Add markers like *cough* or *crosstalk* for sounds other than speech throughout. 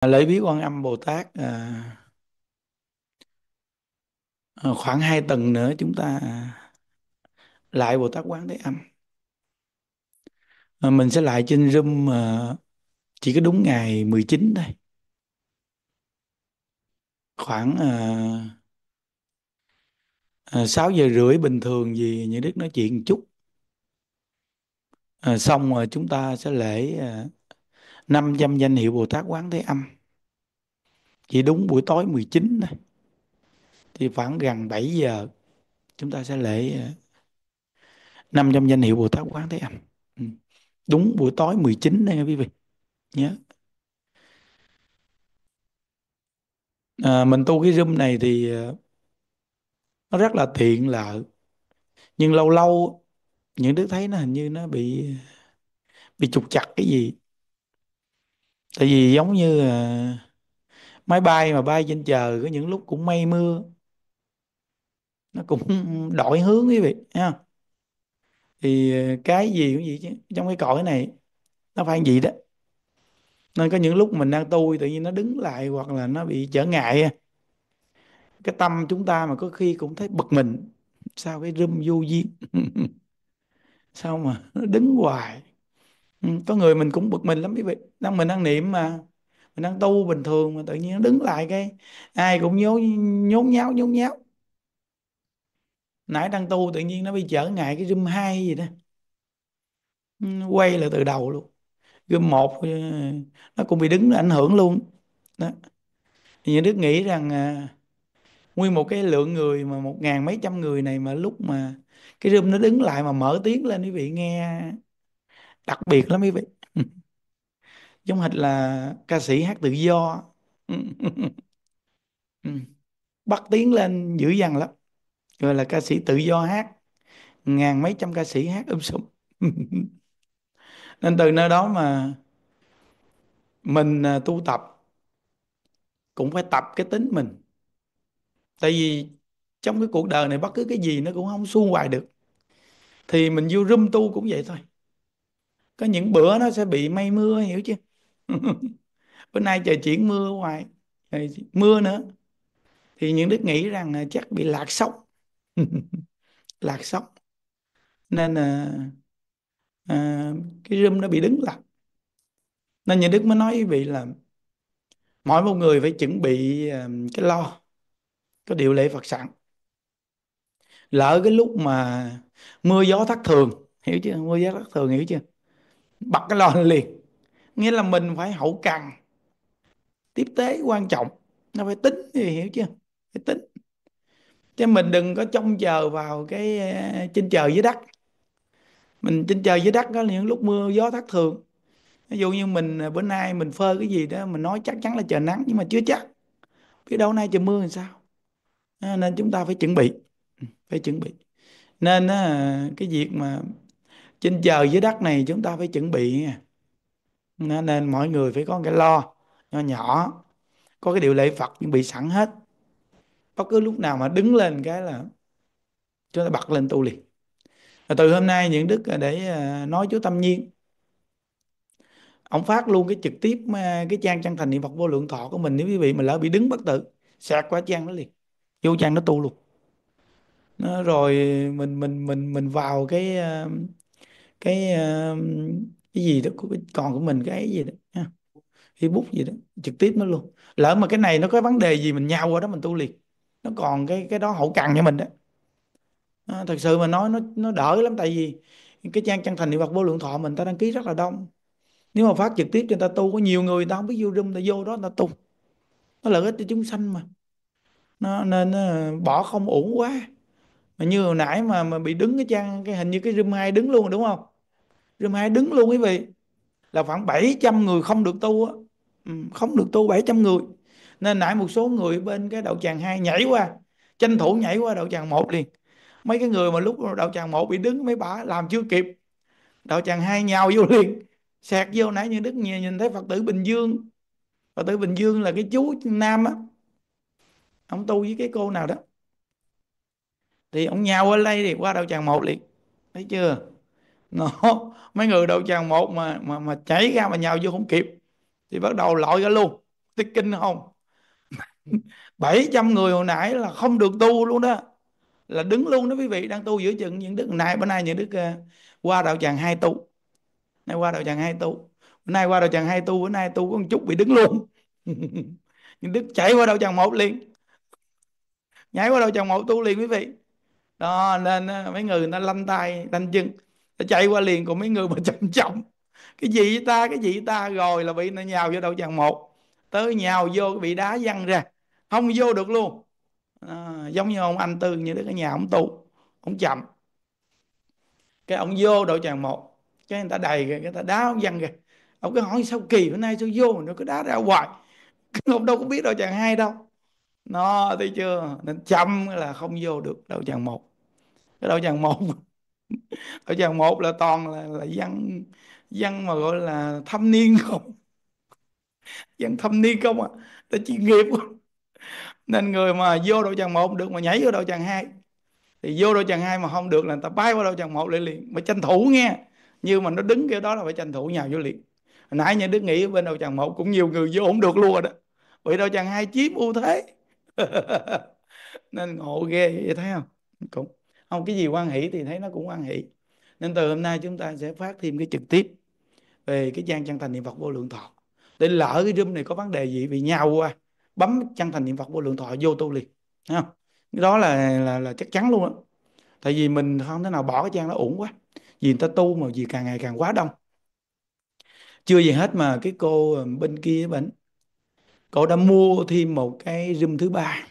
À, lễ bí quan âm bồ tát à, à, khoảng hai tuần nữa chúng ta à, lại bồ tát quán thế âm à, mình sẽ lại trên zoom à, chỉ có đúng ngày 19 thôi khoảng à, 6 giờ rưỡi bình thường gì như đức nói chuyện một chút à, xong rồi chúng ta sẽ lễ à, năm 500 danh hiệu Bồ Tát Quán Thế Âm chỉ đúng buổi tối 19 thôi thì khoảng gần 7 giờ chúng ta sẽ lễ ờ, năm 500 danh hiệu Bồ Tát Quán Thế Âm ừ. đúng buổi tối 19 đây quý vị nhớ à, mình tu cái zoom này thì ờ, nó rất là tiện lợi nhưng lâu lâu những đứa thấy nó hình như nó bị bị trục chặt cái gì tại vì giống như là máy bay mà bay trên trời có những lúc cũng mây mưa nó cũng *laughs* đổi hướng quý vị ha thì ờ, cái gì cũng vậy chứ trong cái cõi này nó phải vậy đó nên có những lúc mình đang tu tự nhiên nó đứng lại hoặc là nó bị trở ngại cái tâm chúng ta mà có khi cũng thấy bực mình sao cái râm vô duyên *laughs* sao mà nó đứng hoài Ừ, có người mình cũng bực mình lắm quý vị đang mình đang niệm mà mình đang tu bình thường mà tự nhiên nó đứng lại cái ai cũng nhốn nhốn nháo nhốn nháo nãy đang tu tự nhiên nó bị trở ngại cái room hai gì đó ừ, quay là từ đầu luôn room một ừ, nó cũng bị đứng ảnh hưởng luôn đó thì những đức nghĩ rằng à, nguyên một cái lượng người mà một ngàn mấy trăm người này mà lúc mà cái room nó đứng lại mà mở tiếng lên quý vị nghe đặc biệt lắm quý vị *laughs* giống hệt là ca sĩ hát tự do *laughs* bắt tiếng lên dữ dằn lắm rồi là ca sĩ tự do hát ngàn mấy trăm ca sĩ hát um sùm *laughs* nên từ nơi đó mà mình à, tu tập cũng phải tập cái tính mình tại vì trong cái cuộc đời này bất cứ cái gì nó cũng không suôn hoài được thì mình vô room tu cũng vậy thôi có những bữa nó sẽ bị mây mưa hiểu chưa *laughs* bữa nay trời chuyển mưa hoài trời mưa nữa thì những đức nghĩ rằng là chắc bị lạc sóc *laughs* lạc sóc nên là à, cái room nó bị đứng lại nên nhà đức mới nói với vị là mỗi một người phải chuẩn bị à, cái lo có điều lệ phật sẵn lỡ cái lúc mà mưa gió thất thường hiểu chưa mưa gió thất thường hiểu chưa bật cái lon liền nghĩa là mình phải hậu cần tiếp tế quan trọng nó phải tính thì hiểu chưa phải tính chứ mình đừng có trông chờ vào cái ờ, trên trời dưới đất mình trên trời dưới đất đó những lúc mưa gió thất thường ví dụ như mình ờ, bữa nay mình phơi cái gì đó mình nói chắc chắn là trời nắng nhưng mà chưa chắc biết đâu nay trời mưa thì sao ờ, nên chúng ta phải chuẩn bị ừ, phải chuẩn bị nên cái việc mà trên trời dưới đất này chúng ta phải chuẩn bị nên mọi người phải có cái lo nho nhỏ có cái điều lệ Phật chuẩn bị sẵn hết bất cứ lúc nào mà đứng lên cái là chúng ta bật lên tu liền và từ hôm nay những đức để à, nói chú tâm nhiên ông phát luôn cái trực tiếp à, cái trang chân thành niệm Phật vô lượng thọ của mình nếu quý vị mà lỡ bị đứng bất tử sạc qua trang đó liền vô trang nó tu luôn nó rồi mình mình mình mình vào cái à, cái uh, cái gì đó của còn của mình cái gì đó ha ebook gì đó trực tiếp nó luôn lỡ mà cái này nó có vấn đề gì mình nhau qua đó mình tu liền nó còn cái cái đó hậu cần cho mình đó à, thật sự mà nói nó nó đỡ lắm tại vì cái trang chân thành niệm Phật vô lượng thọ mình ta đăng ký rất là đông nếu mà phát trực tiếp cho người ta tu có nhiều người ta không biết vô room ta vô đó người ta tu nó lợi ích cho chúng sanh mà nó nên nó bỏ không ổn quá mà như hồi nãy mà mà bị đứng cái trang cái hình như cái room hai đứng luôn đúng không rơm hai đứng luôn quý vị là khoảng 700 người không được tu á ừ, không được tu 700 người nên nãy một số người bên cái đậu tràng hai nhảy qua tranh thủ nhảy qua đậu tràng một liền mấy cái người mà lúc đậu tràng một bị đứng mấy bà làm chưa kịp đậu tràng hai nhào vô liền sạc vô nãy như đức nhìn, nhìn thấy phật tử bình dương phật tử bình dương là cái chú nam á ông tu với cái cô nào đó thì ông nhào qua đây thì qua đậu tràng một liền thấy chưa nó mấy người đầu chàng một mà mà mà cháy ra mà nhào vô không kịp thì bắt đầu lội ra luôn tức kinh không 700 *laughs* người hồi nãy là không được tu luôn đó là đứng luôn đó quý vị đang tu giữa chừng những đức này bữa nay những đức uh, qua đạo tràng hai tu nay qua đạo tràng hai tu bữa nay qua đạo tràng hai tu bữa nay tu có một chút bị đứng luôn *laughs* những đức chạy qua đạo tràng một liền nhảy qua đạo tràng một tu liền quý vị đó nên uh, mấy người người ta lanh tay lanh chân chạy qua liền còn mấy người mà *laughs* chậm chậm cái gì ta cái gì ta rồi là bị nó nhào vô đầu chàng một tới nhào vô bị đá văng ra không vô được luôn à, giống như ông anh tư như đứa cái nhà ông tu ông chậm cái ông vô đầu chàng một cái người ta đầy rồi người ta đá ông văng rồi ông cứ hỏi sao kỳ bữa nay sao vô mà nó cứ đá ra hoài *laughs* ông đâu có biết đâu chàng hai đâu nó thấy chưa nên chăm là không vô được đầu chàng một cái đầu chàng một *laughs* ở chàng một là toàn là là dân văn mà gọi là thâm niên không *laughs* dân thâm niên không à ta chuyên nghiệp *laughs* nên người mà vô đội chàng một được mà nhảy vô đội chàng hai thì vô đội chàng hai mà không được là người ta bay qua đội chàng một lại liền mà tranh thủ nghe như mà nó đứng kia đó là phải tranh thủ nhào vô liền nãy nhà đức nghĩ bên đội chàng một cũng nhiều người vô không được luôn rồi đó bị đội chàng hai chiếm ưu thế nên ngộ ghê vậy thấy không cũng không cái gì quan hỷ thì thấy nó cũng quan hỷ nên từ hôm nay chúng ta sẽ phát thêm cái trực tiếp về cái trang chân thành niệm phật vô lượng thọ để lỡ cái room này có vấn đề gì vì nhau qua bấm chân thành niệm phật vô lượng thọ vô tu liền không cái đó là là, là chắc chắn luôn á tại vì mình không thể nào bỏ cái trang nó ổn quá vì người ta tu mà vì càng ngày càng quá đông chưa gì hết mà cái cô ờ, bên kia bệnh cô đã mua thêm một cái room thứ ba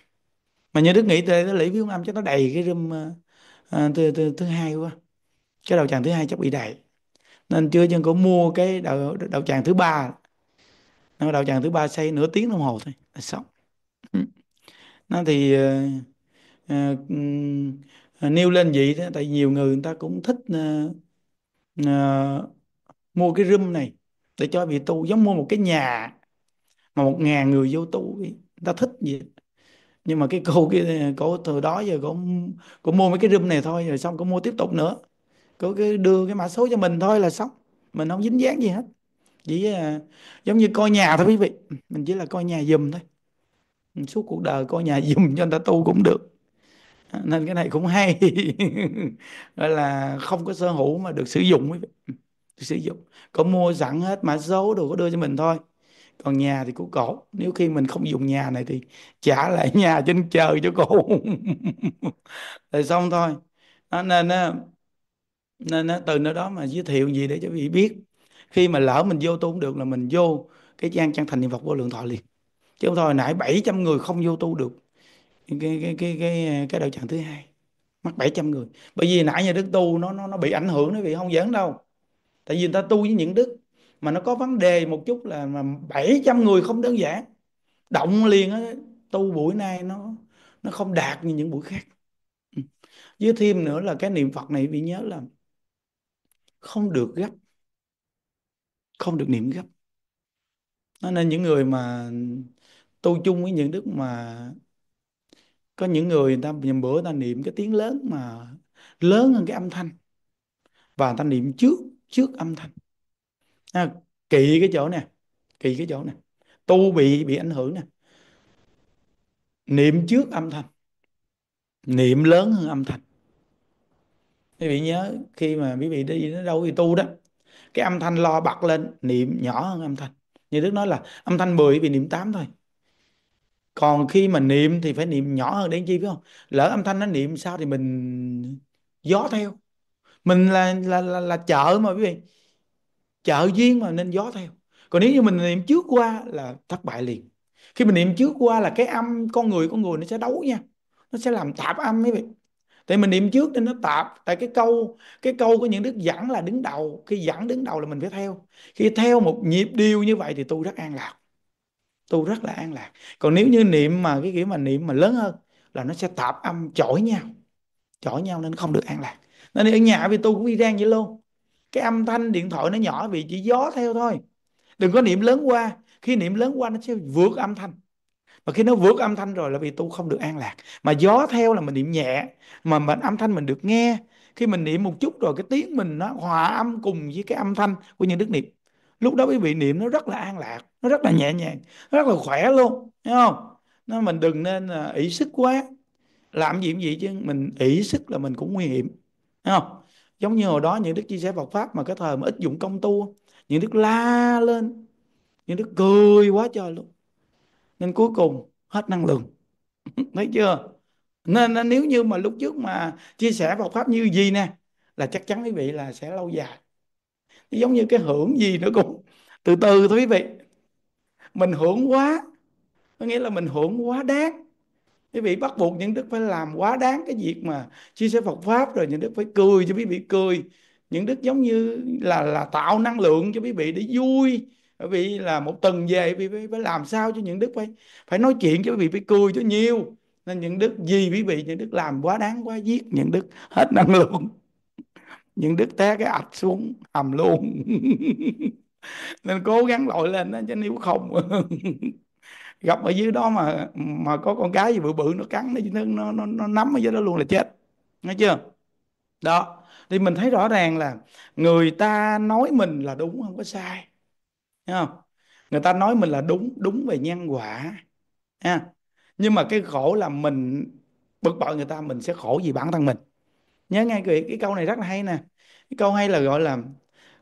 mà như đức nghĩ tới lấy phiếu âm cho nó đầy cái room ờ, à, thứ, thứ, thứ hai quá cái đạo tràng thứ hai chắc bị đầy nên chưa chân có mua cái đạo, đạo tràng thứ ba nó đạo tràng thứ ba xây nửa tiếng đồng hồ thôi là xong ừ. nó thì uh, uh, nêu lên vậy đó, tại nhiều người người ta cũng thích uh, uh, mua cái room này để cho vị tu giống mua một cái nhà mà một ngàn người vô tu người ta thích gì nhưng mà cái cô kia cổ từ đó giờ cũng cũng mua mấy cái room này thôi rồi xong cổ mua tiếp tục nữa cổ cứ đưa cái mã số cho mình thôi là xong mình không dính dáng gì hết chỉ à, giống như coi nhà thôi quý vị mình chỉ là coi nhà giùm thôi mình suốt cuộc đời coi nhà *laughs* giùm cho người ta tu cũng được à, nên cái này cũng hay *laughs* gọi là không có sở hữu mà được sử dụng quý vị được sử dụng có mua sẵn hết mã số đồ có đưa cho mình thôi còn nhà thì của cổ nếu khi mình không dùng nhà này thì trả lại *laughs* nhà trên trời cho cổ *laughs* rồi xong thôi đó, nên nên từ nơi đó mà giới thiệu gì để cho vị biết khi mà lỡ mình vô tu không được là mình vô cái gian trang thành niệm Phật vô lượng thọ liền chứ không thôi nãy 700 người không vô tu được cái cái cái cái cái đạo tràng thứ hai mắc 700 người bởi vì nãy nhà đức tu nó nó nó bị ảnh hưởng nó bị không giỡn đâu tại vì người ta tu với những đức mà nó có vấn đề một chút là mà 700 người không đơn giản động liền á tu buổi nay nó nó không đạt như những buổi khác ừ. với thêm nữa là cái niệm Phật này bị nhớ là không được gấp không được niệm gấp nên những người mà tu chung với những đức mà có những người ta nhầm bữa ta niệm cái tiếng lớn mà lớn hơn cái âm thanh và ta niệm trước trước âm thanh à, kỳ cái chỗ này kỳ cái chỗ này tu bị bị ảnh hưởng nè niệm trước âm thanh niệm lớn hơn âm thanh quý vị nhớ khi mà quý vị đi đến đâu thì tu đó cái âm thanh lo bật lên niệm nhỏ hơn âm thanh như đức nói là âm thanh 10 bị niệm 8 thôi còn khi mà niệm thì phải niệm nhỏ hơn để chi phải không lỡ âm thanh nó niệm sao thì mình gió theo mình là là là, là chợ mà quý vị trợ duyên mà nên gió theo còn nếu như mình niệm trước qua là thất bại liền khi mình niệm trước qua là cái âm con người con người nó sẽ đấu nha nó sẽ làm tạp âm mấy vị tại mình niệm trước nên nó tạp tại cái câu cái câu của những đức dẫn là đứng đầu khi dẫn đứng đầu là mình phải theo khi theo một nhịp điêu như vậy thì tu rất an lạc tu rất là an lạc còn nếu như niệm mà cái kiểu mà niệm mà lớn hơn là nó sẽ tạp âm chổi nhau chổi nhau nên không được an lạc nên ở nhà vì tu cũng y rang vậy luôn cái âm thanh điện thoại nó nhỏ vì chỉ gió theo thôi đừng có niệm lớn qua khi niệm lớn qua nó sẽ vượt âm thanh mà khi nó vượt âm thanh rồi là vì tu không được an lạc mà gió theo là mình niệm nhẹ mà mình âm thanh mình được nghe khi mình niệm một chút rồi cái tiếng mình nó hòa âm cùng với cái âm thanh của những đức niệm lúc đó quý vị niệm nó rất là an lạc nó rất là nhẹ nhàng nó rất là khỏe luôn thấy không nó mình đừng nên à, ỷ sức quá làm gì cũng vậy chứ mình ỷ sức là mình cũng nguy hiểm thấy không giống như hồi đó những đức chia sẻ Phật pháp mà cái thời mà ít dụng công tu những đức la lên những đức cười quá trời luôn nên cuối cùng hết năng lượng *laughs* thấy chưa nên nếu như mà lúc trước mà chia sẻ Phật pháp như gì nè là chắc chắn quý vị là sẽ lâu dài giống như cái hưởng gì nữa cũng từ từ thôi quý vị mình hưởng quá có nghĩa là mình hưởng quá đáng quý vị bắt buộc những đức phải làm quá đáng cái việc mà chia sẻ Phật pháp rồi những đức phải cười cho quý vị cười những đức giống như là là tạo năng lượng cho quý vị để vui bởi vì là một tuần về quý vị phải làm sao cho những đức phải phải nói chuyện cho quý vị phải cười cho nhiều nên những đức gì quý vị những đức làm quá đáng quá giết những đức hết năng lượng những đức té cái ạch xuống hầm luôn *laughs* nên cố gắng lội lên đó chứ nếu không *laughs* gặp ở dưới đó mà mà có con cái gì bự bự nó cắn nó nó nó, nó nắm ở dưới đó luôn là chết nghe chưa đó thì mình thấy rõ ràng là người ta nói mình là đúng không có sai Thấy không người ta nói mình là đúng đúng về nhân quả ha nhưng mà cái khổ là mình bực bội người ta mình sẽ khổ vì bản thân mình nhớ nghe quý cái câu này rất là hay nè cái câu hay là gọi là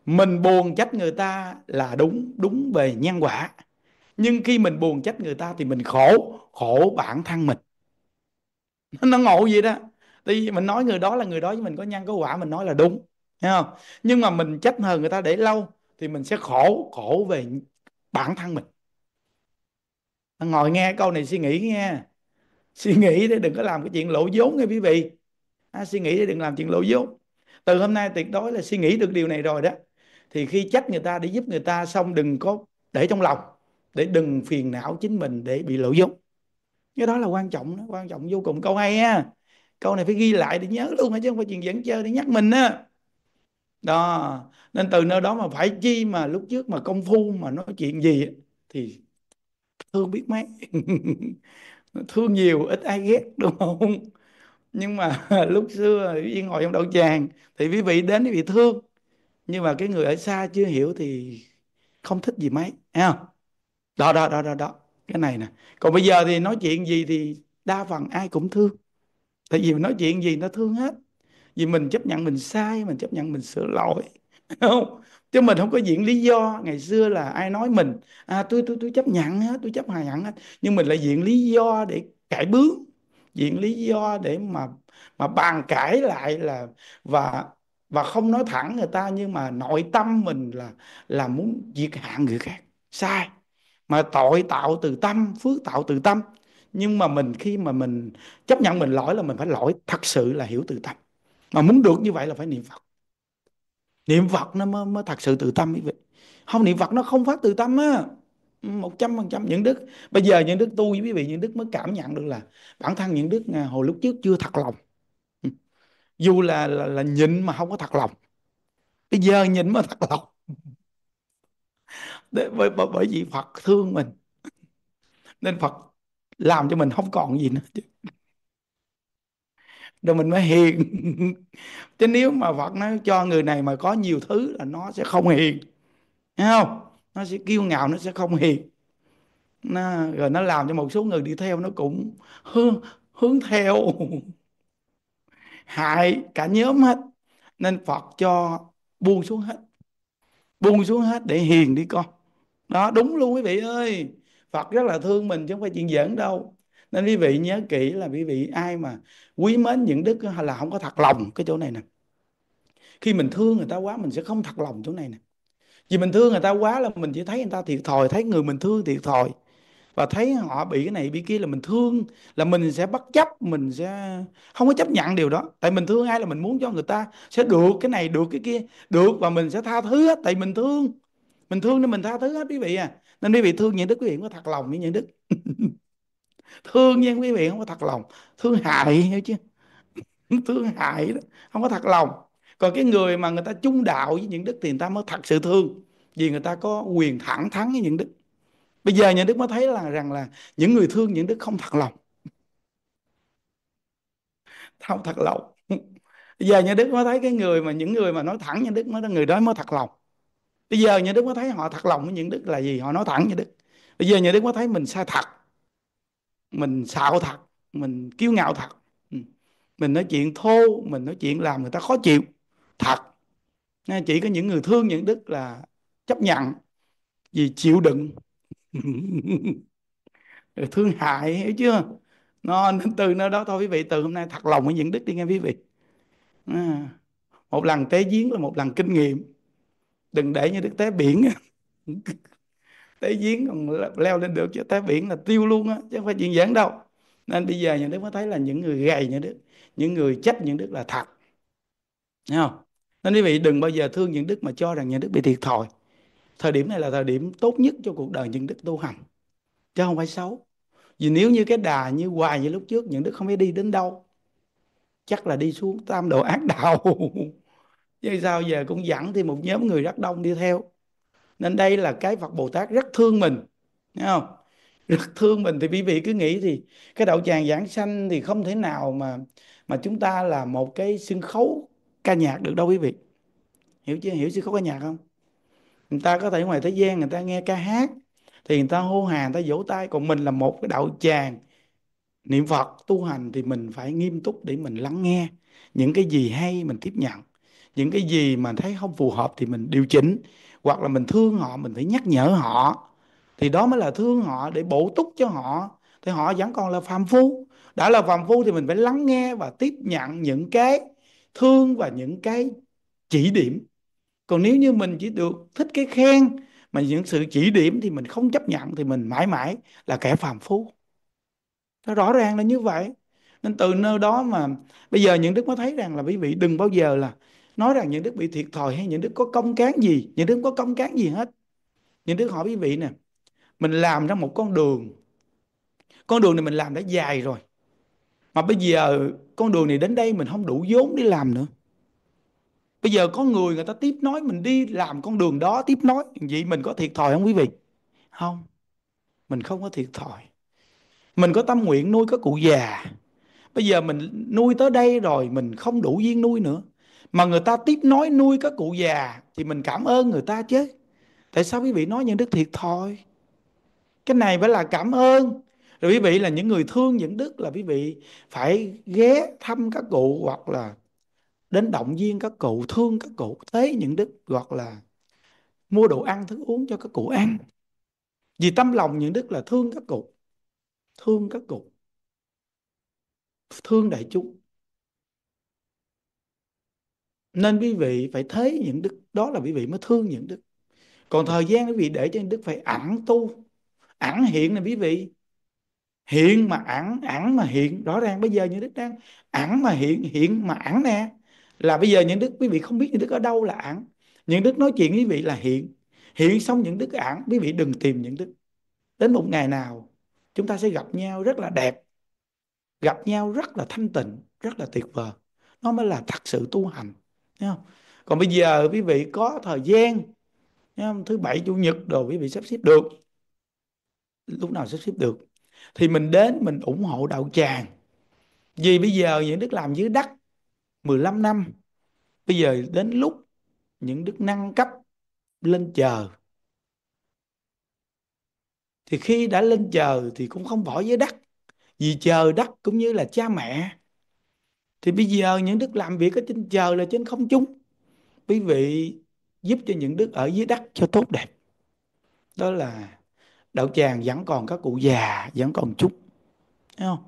mình buồn trách người ta là đúng đúng về nhân quả nhưng khi mình buồn trách người ta thì mình khổ khổ bản thân mình nó ngộ vậy đó tại vì mình nói người đó là người đó với mình có nhân có quả mình nói là đúng thấy không nhưng mà mình trách hờn người ta để lâu thì mình sẽ khổ khổ về bản thân mình ngồi nghe câu này suy nghĩ nghe suy nghĩ để đừng có làm cái chuyện lỗ vốn nghe quý vị à, suy nghĩ để đừng làm chuyện lỗ vốn từ hôm nay tuyệt đối là suy nghĩ được điều này rồi đó thì khi trách người ta để giúp người ta xong đừng có để trong lòng để đừng phiền não chính mình để bị lợi dụng cái đó là quan trọng đó, quan trọng vô cùng câu hay á câu này phải ghi lại để nhớ luôn chứ không phải chuyện dẫn chơi để nhắc mình á đó nên từ nơi đó mà phải chi mà lúc trước mà công phu mà nói chuyện gì thì thương biết mấy *laughs* thương nhiều ít ai ghét đúng không nhưng mà *laughs* lúc xưa yên ngồi trong đậu tràng thì quý vị đến thì bị thương nhưng mà cái người ở xa chưa hiểu thì không thích gì mấy không đó đó đó đó đó cái này nè còn bây giờ thì nói chuyện gì thì đa phần ai cũng thương tại vì nói chuyện gì nó thương hết vì mình chấp nhận mình sai mình chấp nhận mình sửa lỗi *laughs* không chứ mình không có diễn lý do ngày xưa là ai nói mình à tôi tôi tôi chấp nhận hết tôi chấp nhận hết nhưng mình lại diễn lý do để cải bướng diễn lý do để mà mà bàn cãi lại là và và không nói thẳng người ta nhưng mà nội tâm mình là là muốn diệt hạn người khác sai mà tội tạo từ tâm phước tạo từ tâm nhưng mà mình khi mà mình chấp nhận mình lỗi là mình phải lỗi thật sự là hiểu từ tâm mà muốn được như vậy là phải niệm phật niệm phật nó mới, mới thật sự từ tâm quý vị không niệm phật nó không phát từ tâm á một trăm phần trăm những đức bây giờ những đức tu với quý vị những đức mới cảm nhận được là bản thân những đức à, hồi lúc trước chưa thật lòng dù là là, là nhịn mà không có thật lòng bây giờ nhịn mà thật lòng để, bởi, bởi, bởi vì Phật thương mình nên Phật làm cho mình không còn gì nữa rồi mình mới hiền chứ nếu mà Phật nói cho người này mà có nhiều thứ là nó sẽ không hiền thấy không nó sẽ kiêu ngạo nó sẽ không hiền nó, rồi nó làm cho một số người đi theo nó cũng hướng hướng theo hại cả nhóm hết nên Phật cho buông xuống hết buông xuống hết để hiền đi con đó đúng luôn quý vị ơi Phật rất là thương mình chứ không phải chuyện giỡn đâu nên quý vị nhớ kỹ là quý vị ai mà quý mến những đức là không có thật lòng cái chỗ này nè khi mình thương người ta quá mình sẽ không thật lòng chỗ này nè vì mình thương người ta quá là mình chỉ thấy người ta thiệt thòi thấy người mình thương thiệt thòi và thấy họ bị cái này bị kia là mình thương là mình sẽ bất chấp mình sẽ không có chấp nhận điều đó tại mình thương ai là mình muốn cho người ta sẽ được cái này được cái kia được và mình sẽ tha thứ hết tại mình thương mình thương nên mình tha thứ hết quý vị à nên quý vị thương những đức quý vị không có thật lòng với những đức *laughs* thương nhưng quý vị không có thật lòng thương hại hiểu chứ *laughs* thương hại đó không có thật lòng còn cái người mà người ta chung đạo với những đức thì người ta mới thật sự thương vì người ta có quyền thẳng thắn với những đức bây giờ nhà đức mới thấy là rằng là những người thương những đức không thật lòng *laughs* không thật lòng bây giờ nhà đức mới thấy cái người mà những người mà nói thẳng nhà đức mới là người đó mới thật lòng bây giờ nhà đức mới thấy họ thật lòng với những đức là gì họ nói thẳng nhà đức bây giờ nhà đức mới thấy mình sai thật mình xạo thật mình kiêu ngạo thật ừ. mình nói chuyện thô mình nói chuyện làm người ta khó chịu thật nên chỉ có những người thương những đức là chấp nhận vì chịu đựng *laughs* thương hại hiểu chưa nó nên từ nơi đó thôi quý vị từ hôm nay thật lòng với những đức đi nghe quý vị à, một lần tế giếng là một lần kinh nghiệm đừng để như đức té biển *laughs* té giếng còn leo lên được chứ té biển là tiêu luôn á chứ không phải chuyện giảng đâu nên bây giờ nhà đức mới thấy là những người gầy nhà đức những người trách những đức là thật Thấy không nên quý vị đừng bao giờ thương những đức mà cho rằng những đức bị thiệt thòi thời điểm này là thời điểm tốt nhất cho cuộc đời những đức tu hành chứ không phải xấu vì nếu như cái đà như hoài như lúc trước những đức không biết đi đến đâu chắc là đi xuống tam độ ác đạo *laughs* chứ sao giờ cũng dẫn thì một nhóm người rất đông đi theo nên đây là cái Phật Bồ Tát rất thương mình nghe không rất thương mình thì quý vị cứ nghĩ thì cái đậu tràng giảng sanh thì không thể nào mà mà chúng ta là một cái sân khấu ca nhạc được đâu quý vị hiểu chưa hiểu sân khấu ca nhạc không người ta có thể ngoài thế gian người ta nghe ca hát thì người ta hô hào người ta vỗ tay còn mình là một cái đạo tràng niệm phật tu hành thì mình phải nghiêm túc để mình lắng nghe những cái gì hay mình tiếp nhận những cái gì mà thấy không phù hợp thì mình điều chỉnh hoặc là mình thương họ mình phải nhắc nhở họ thì đó mới là thương họ để bổ túc cho họ thì họ vẫn còn là phàm phu đã là phàm phu thì mình phải lắng nghe và tiếp nhận những cái thương và những cái chỉ điểm còn nếu như mình chỉ được thích cái khen mà những sự chỉ điểm thì mình không chấp nhận thì mình mãi mãi là kẻ phàm phu nó rõ ràng là như vậy nên từ nơi đó mà bây giờ những đức mới thấy rằng là quý vị đừng bao giờ là nói rằng những đức bị thiệt thòi hay những đức có công cán gì những đức có công cán gì hết những đức hỏi quý vị nè mình làm ra một con đường con đường này mình làm đã dài rồi mà bây giờ con đường này đến đây mình không đủ vốn để làm nữa bây giờ có người người ta tiếp nói mình đi làm con đường đó tiếp nói vậy mình có thiệt thòi không quý vị không mình không có thiệt thòi mình có tâm nguyện nuôi các cụ già bây giờ mình nuôi tới đây rồi mình không đủ duyên nuôi nữa mà người ta tiếp nói nuôi các cụ già thì mình cảm ơn người ta chứ tại sao quý vị nói những đức thiệt thôi cái này phải là cảm ơn rồi quý vị là những người thương những đức là quý vị phải ghé thăm các cụ hoặc là đến động viên các cụ thương các cụ thế những đức hoặc là mua đồ ăn thức uống cho các cụ ăn vì tâm lòng những đức là thương các cụ thương các cụ thương đại chúng nên quý vị phải thấy những đức đó là quý vị mới thương những đức còn thời gian quý vị để cho những đức phải ẩn tu ẩn hiện này quý vị hiện mà ẩn ẩn mà hiện rõ ràng bây giờ những đức đang ẩn mà hiện hiện mà ẩn nè là bây giờ những đức quý vị không biết những đức ở đâu là ẩn những đức nói chuyện quý vị là hiện hiện xong những đức ẩn quý vị đừng tìm những đức đến một ngày nào chúng ta sẽ gặp nhau rất là đẹp gặp nhau rất là thanh tịnh rất là tuyệt vời nó mới là thật sự tu hành Thấy không? Còn bây giờ quý vị có thời gian không? thứ bảy chủ nhật đồ quý vị sắp xếp được lúc nào sắp xếp được thì mình đến mình ủng hộ đạo tràng vì bây giờ những đức làm dưới đất 15 năm bây giờ đến lúc những đức nâng cấp lên chờ thì khi đã lên chờ thì cũng không bỏ dưới đất vì chờ đất cũng như là cha mẹ thì bây giờ những đức làm việc ở trên trời là trên không trung quý vị giúp cho những đức ở dưới đất cho tốt đẹp đó là đạo tràng vẫn còn các cụ già vẫn còn chút thấy không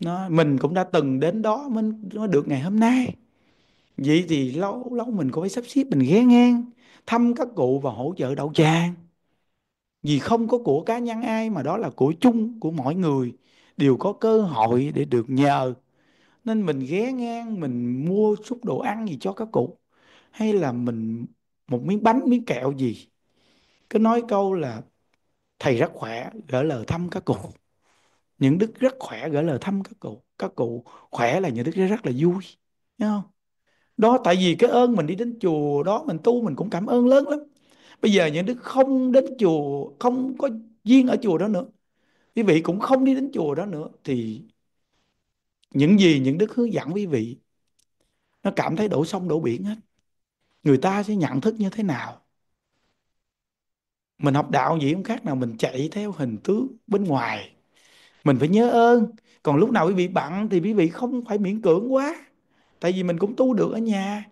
nó mình cũng đã từng đến đó mình nó được ngày hôm nay vậy thì lâu lâu mình cũng phải sắp xếp mình ghé ngang thăm các cụ và hỗ trợ đạo tràng vì không có của cá nhân ai mà đó là của chung của mọi người đều có cơ hội để được nhờ nên mình ghé ngang mình mua chút đồ ăn gì cho các cụ hay là mình một miếng bánh miếng kẹo gì cứ nói câu là thầy rất khỏe gỡ lời thăm các cụ những đức rất khỏe gửi lời thăm các cụ các cụ khỏe là những đức rất là vui Thấy không đó tại vì cái ơn mình đi đến chùa đó mình tu mình cũng cảm ơn lớn lắm bây giờ những đức không đến chùa không có duyên ở chùa đó nữa quý vị cũng không đi đến chùa đó nữa thì những gì những đức hướng dẫn quý vị nó cảm thấy đổ sông đổ biển hết người ta sẽ nhận thức như thế nào mình học đạo gì cũng khác nào mình chạy theo hình tướng bên ngoài mình phải nhớ ơn còn lúc nào quý vị bận thì quý vị không phải miễn cưỡng quá tại vì mình cũng tu được ở nhà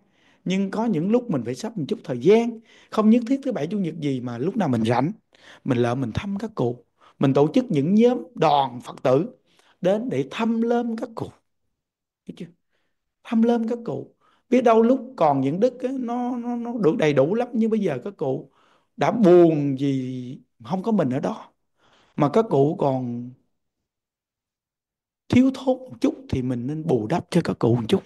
nhưng có những lúc mình phải sắp một chút thời gian không nhất thiết thứ bảy chủ nhật gì mà lúc nào mình rảnh mình lỡ mình thăm các cụ mình tổ chức những nhóm đoàn phật tử đến để thăm lơm các cụ biết chưa? thăm lơm các cụ biết đâu lúc còn những đức ấy, nó nó nó được đầy đủ lắm nhưng bây giờ các cụ đã buồn vì không có mình ở đó mà các cụ còn thiếu thốn một chút thì mình nên bù đắp cho các cụ một chút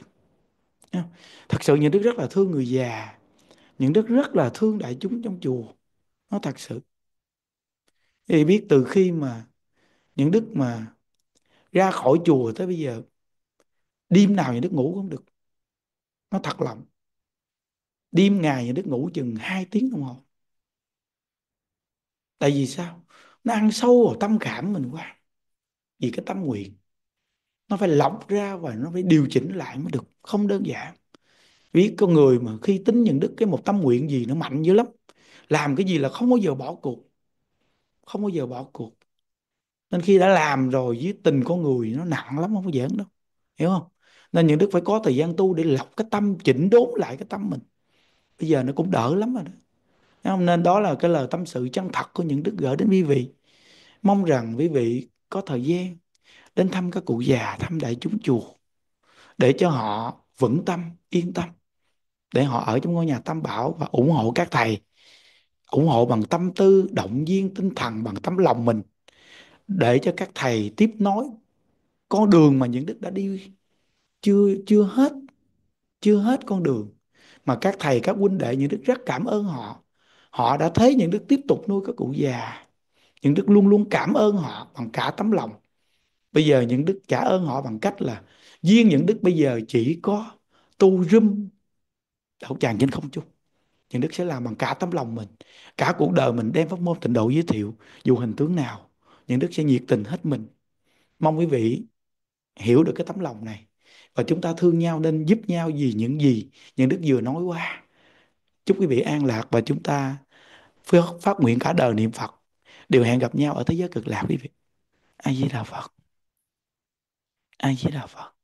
thật sự những đức rất là thương người già những đức rất là thương đại chúng trong chùa nó thật sự thì biết từ khi mà những đức mà ra khỏi chùa tới bây giờ đêm nào nhà đức ngủ cũng được nó thật lòng đêm ngày nhà đức ngủ chừng 2 tiếng đồng hồ tại vì sao nó ăn sâu vào tâm cảm mình quá vì cái tâm nguyện nó phải lọc ra và nó phải điều chỉnh lại mới được không đơn giản vì con người mà khi tính nhận đức cái một tâm nguyện gì nó mạnh dữ lắm làm cái gì là không bao giờ bỏ cuộc không bao giờ bỏ cuộc nên khi đã làm rồi với tình con người nó nặng lắm không có giỡn đâu hiểu không nên những đức phải có thời gian tu để lọc cái tâm chỉnh đốn lại cái tâm mình bây giờ nó cũng đỡ lắm rồi đó không? nên đó là cái lời tâm sự chân thật của những đức gửi đến quý vị mong rằng quý vị có thời gian đến thăm các cụ già thăm đại chúng chùa để cho họ vững tâm yên tâm để họ ở trong ngôi nhà tam bảo và ủng hộ các thầy ủng hộ bằng tâm tư động viên tinh thần bằng tấm lòng mình để cho các thầy tiếp nối con đường mà những đức đã đi chưa chưa hết chưa hết con đường mà các thầy các huynh đệ những đức rất cảm ơn họ họ đã thấy những đức tiếp tục nuôi các cụ già những đức luôn luôn cảm ơn họ bằng cả tấm lòng bây giờ những đức trả ơn họ bằng cách là duyên những đức bây giờ chỉ có tu râm đậu tràng trên không trung những đức sẽ làm bằng cả tấm lòng mình cả cuộc đời mình đem pháp môn tịnh độ giới thiệu dù hình tướng nào những đức sẽ nhiệt tình hết mình mong quý vị hiểu được cái tấm lòng này và chúng ta thương nhau nên giúp nhau vì những gì những đức vừa nói qua chúc quý vị an lạc và chúng ta phát nguyện cả đời niệm phật đều hẹn gặp nhau ở thế giới cực lạc quý vị a di đà phật a di đà phật